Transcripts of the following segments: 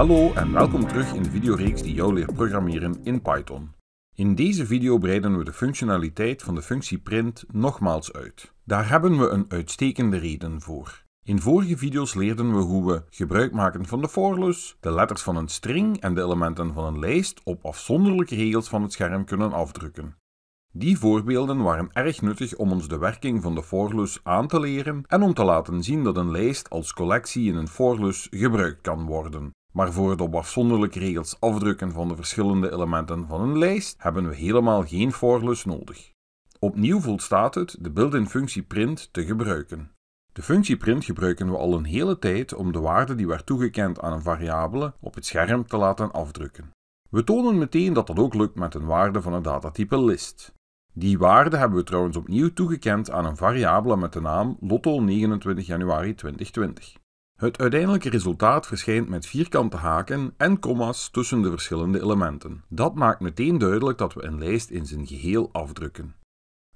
Hallo en welkom terug in de videoreeks die jou leert programmeren in Python. In deze video breiden we de functionaliteit van de functie print nogmaals uit. Daar hebben we een uitstekende reden voor. In vorige video's leerden we hoe we gebruik maken van de forlus, de letters van een string en de elementen van een lijst op afzonderlijke regels van het scherm kunnen afdrukken. Die voorbeelden waren erg nuttig om ons de werking van de forlus aan te leren en om te laten zien dat een lijst als collectie in een forlus gebruikt kan worden. Maar voor het op afzonderlijke regels afdrukken van de verschillende elementen van een lijst hebben we helemaal geen voorlus nodig. Opnieuw volstaat het de built-in functie print te gebruiken. De functie print gebruiken we al een hele tijd om de waarde die werd toegekend aan een variabele op het scherm te laten afdrukken. We tonen meteen dat dat ook lukt met een waarde van het datatype list. Die waarde hebben we trouwens opnieuw toegekend aan een variabele met de naam Lotto 29 januari 2020. Het uiteindelijke resultaat verschijnt met vierkante haken en comma's tussen de verschillende elementen. Dat maakt meteen duidelijk dat we een lijst in zijn geheel afdrukken.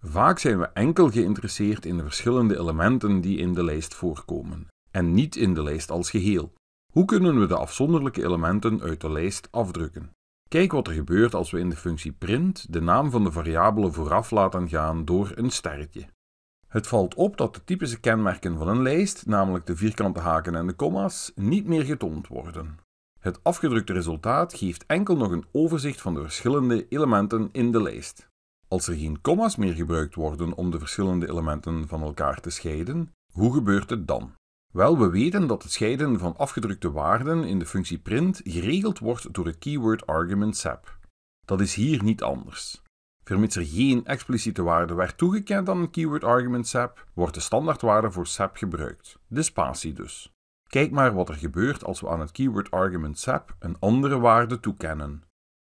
Vaak zijn we enkel geïnteresseerd in de verschillende elementen die in de lijst voorkomen, en niet in de lijst als geheel. Hoe kunnen we de afzonderlijke elementen uit de lijst afdrukken? Kijk wat er gebeurt als we in de functie print de naam van de variabele vooraf laten gaan door een sterretje. Het valt op dat de typische kenmerken van een lijst, namelijk de vierkante haken en de comma's, niet meer getoond worden. Het afgedrukte resultaat geeft enkel nog een overzicht van de verschillende elementen in de lijst. Als er geen comma's meer gebruikt worden om de verschillende elementen van elkaar te scheiden, hoe gebeurt het dan? Wel, we weten dat het scheiden van afgedrukte waarden in de functie print geregeld wordt door het keyword argument sep. Dat is hier niet anders. Vermits er geen expliciete waarde werd toegekend aan een keyword argument SAP, wordt de standaardwaarde voor SAP gebruikt, de spatie dus. Kijk maar wat er gebeurt als we aan het keyword argument SAP een andere waarde toekennen.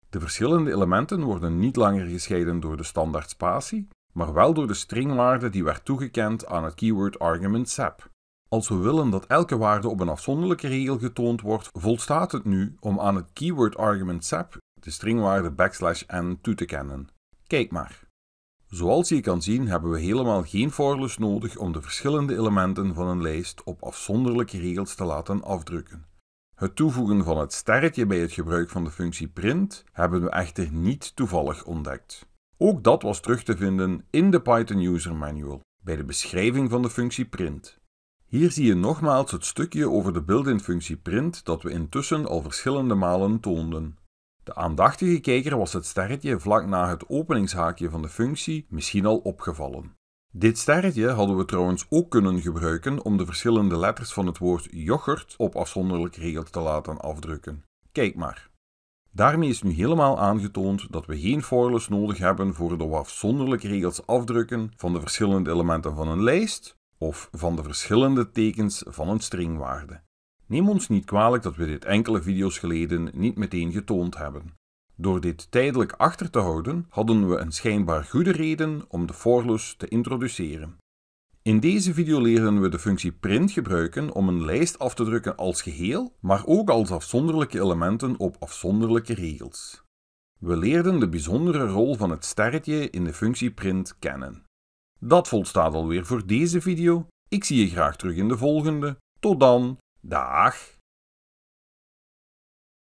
De verschillende elementen worden niet langer gescheiden door de standaard spatie, maar wel door de stringwaarde die werd toegekend aan het keyword argument SAP. Als we willen dat elke waarde op een afzonderlijke regel getoond wordt, volstaat het nu om aan het keyword argument SAP de stringwaarde backslash n toe te kennen. Kijk maar. Zoals je kan zien hebben we helemaal geen formules nodig om de verschillende elementen van een lijst op afzonderlijke regels te laten afdrukken. Het toevoegen van het sterretje bij het gebruik van de functie print hebben we echter niet toevallig ontdekt. Ook dat was terug te vinden in de Python User Manual, bij de beschrijving van de functie print. Hier zie je nogmaals het stukje over de built-in functie print dat we intussen al verschillende malen toonden. De aandachtige kijker was het sterretje vlak na het openingshaakje van de functie misschien al opgevallen. Dit sterretje hadden we trouwens ook kunnen gebruiken om de verschillende letters van het woord yoghurt op afzonderlijke regels te laten afdrukken. Kijk maar. Daarmee is nu helemaal aangetoond dat we geen forlus nodig hebben voor de afzonderlijk regels afdrukken van de verschillende elementen van een lijst of van de verschillende tekens van een stringwaarde. Neem ons niet kwalijk dat we dit enkele video's geleden niet meteen getoond hebben. Door dit tijdelijk achter te houden, hadden we een schijnbaar goede reden om de forlus te introduceren. In deze video leren we de functie print gebruiken om een lijst af te drukken als geheel, maar ook als afzonderlijke elementen op afzonderlijke regels. We leerden de bijzondere rol van het sterretje in de functie print kennen. Dat volstaat alweer voor deze video. Ik zie je graag terug in de volgende. Tot dan! Dag.